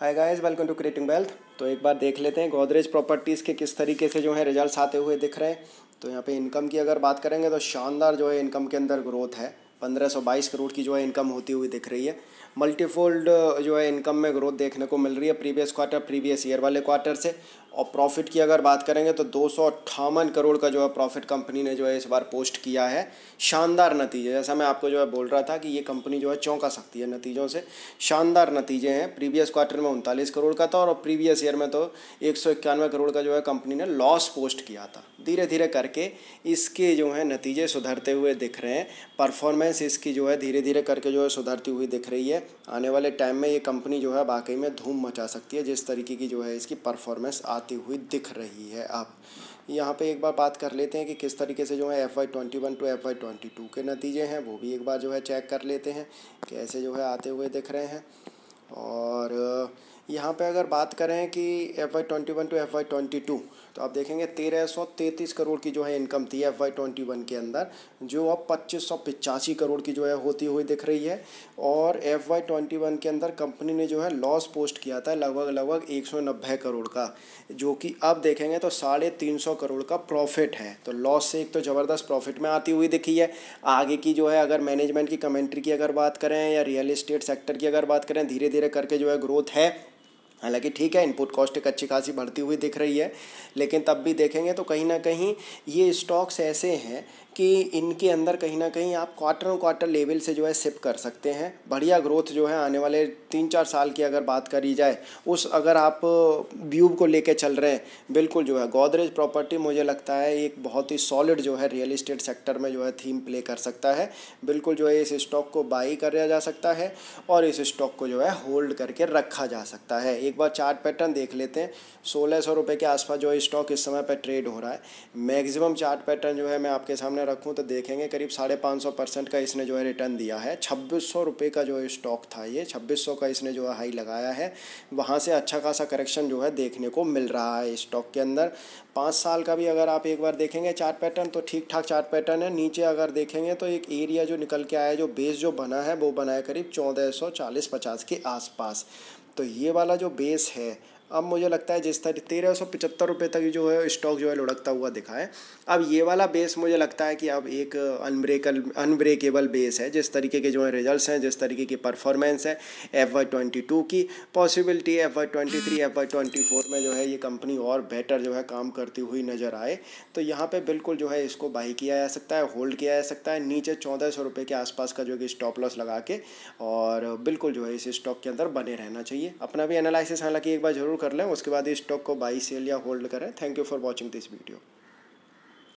hi guys welcome to creating wealth तो एक बार देख लेते हैं गोदरेज प्रॉपर्टीज़ के किस तरीके से जो है रिजल्ट्स आते हुए दिख रहे हैं तो यहाँ पे इनकम की अगर बात करेंगे तो शानदार जो है इनकम के अंदर ग्रोथ है पंद्रह सौ बाईस करोड़ की जो है इनकम होती हुई दिख रही है मल्टीफोल्ड जो है इनकम में ग्रोथ देखने को मिल रही है प्रीवियस क्वार्टर प्रीवियस ईयर वाले क्वार्टर से और प्रॉफिट की अगर बात करेंगे तो दो करोड़ का जो है प्रॉफिट कंपनी ने जो है इस बार पोस्ट किया है शानदार नतीजे जैसा मैं आपको जो है बोल रहा था कि ये कंपनी जो है चौंका सकती है नतीजों से शानदार नतीजे हैं प्रीवियस क्वार्टर में उनतालीस करोड़ का था और प्रीवियस ईयर में तो एक करोड़ का जो है कंपनी ने लॉस पोस्ट किया था धीरे धीरे करके इसके जो है नतीजे सुधरते हुए दिख रहे हैं परफॉर्मेंस इसकी जो है धीरे धीरे करके जो है सुधरती हुई दिख रही है आने वाले टाइम में ये कंपनी जो है वाकई में धूम मचा सकती है जिस तरीके की जो है इसकी परफॉर्मेंस आती आती हुई दिख रही है अब यहाँ पे एक बार बात कर लेते हैं कि किस तरीके से जो है F Y twenty one to F Y twenty two के नतीजे हैं वो भी एक बार जो है चेक कर लेते हैं कैसे जो है आते हुए दिख रहे हैं और यहाँ पे अगर बात करें कि F Y twenty one to F Y twenty two तो आप देखेंगे तेरह सौ तैंतीस करोड़ की जो है इनकम थी एफ वाई ट्वेंटी वन के अंदर जो अब पच्चीस सौ पिचासी करोड़ की जो है होती हुई दिख रही है और एफ वाई ट्वेंटी वन के अंदर कंपनी ने जो है लॉस पोस्ट किया था लगभग लगभग एक सौ नब्बे करोड़ का जो कि अब देखेंगे तो साढ़े तीन सौ करोड़ का प्रॉफिट है तो लॉस से एक तो ज़बरदस्त प्रॉफिट में आती हुई दिखी है आगे की जो है अगर मैनेजमेंट की कमेंट्री की अगर बात करें या रियल इस्टेट सेक्टर की अगर बात करें धीरे धीरे करके जो है ग्रोथ है हालांकि ठीक है इनपुट कॉस्ट एक अच्छी खासी बढ़ती हुई दिख रही है लेकिन तब भी देखेंगे तो कहीं ना कहीं ये स्टॉक्स ऐसे हैं कि इनके अंदर कहीं ना कहीं आप क्वार्टर ऑन क्वार्टर लेवल से जो है सिप कर सकते हैं बढ़िया ग्रोथ जो है आने वाले तीन चार साल की अगर बात करी जाए उस अगर आप व्यू को लेके चल रहे हैं बिल्कुल जो है गोदरेज प्रॉपर्टी मुझे लगता है एक बहुत ही सॉलिड जो है रियल इस्टेट सेक्टर में जो है थीम प्ले कर सकता है बिल्कुल जो है इस स्टॉक को बाई कर जा सकता है और इस स्टॉक को जो है होल्ड करके रखा जा सकता है एक बार चार्ट पैटर्न देख लेते हैं सोलह सौ रुपये के आसपास जो है स्टॉक इस समय पर ट्रेड हो रहा है मैगजिम चार्ट पैटर्न जो है मैं आपके सामने रखूँ तो देखेंगे करीब साढ़े पाँच सौ परसेंट का इसने जो है रिटर्न दिया है छब्बीस सौ रुपये का जो स्टॉक था ये छब्बीस सौ का इसने जो है हाई लगाया है वहाँ से अच्छा खासा करेक्शन जो है देखने को मिल रहा है स्टॉक के अंदर पाँच साल का भी अगर आप एक बार देखेंगे चार्ट पैटर्न तो ठीक ठाक चार्ट पैटर्न है नीचे अगर देखेंगे तो एक एरिया जो निकल के आया है जो बेस जो बना है वो बना है करीब चौदह सौ चालीस पचास के आसपास तो ये वाला जो बेस है अब मुझे लगता है जिस तरह तेरह सौ पचहत्तर रुपये तक जो है स्टॉक जो है लुढ़कता हुआ दिखा है अब ये वाला बेस मुझे लगता है कि अब एक अनब्रेकल अनब्रेकेबल बेस है जिस तरीके के जो है रिजल्ट्स हैं जिस तरीके की परफॉर्मेंस है एफ वाई ट्वेंटी टू की possibility F Y twenty three F Y twenty four में जो है ये कंपनी और बेटर जो है काम करती हुई नज़र आए तो यहाँ पर बिल्कुल जो है इसको बाई किया जा सकता है होल्ड किया जा सकता है नीचे चौदह सौ रुपये के आसपास का जो कि स्टॉप लॉस लगा के और बिल्कुल जो है इस स्टॉक के अंदर बने रहना चाहिए अपना भी एनालिसिस हालांकि एक बार जरूर जरूर कर लें उसके बाद इस स्टॉक को बाई सेल या होल्ड करें thank you for watching this video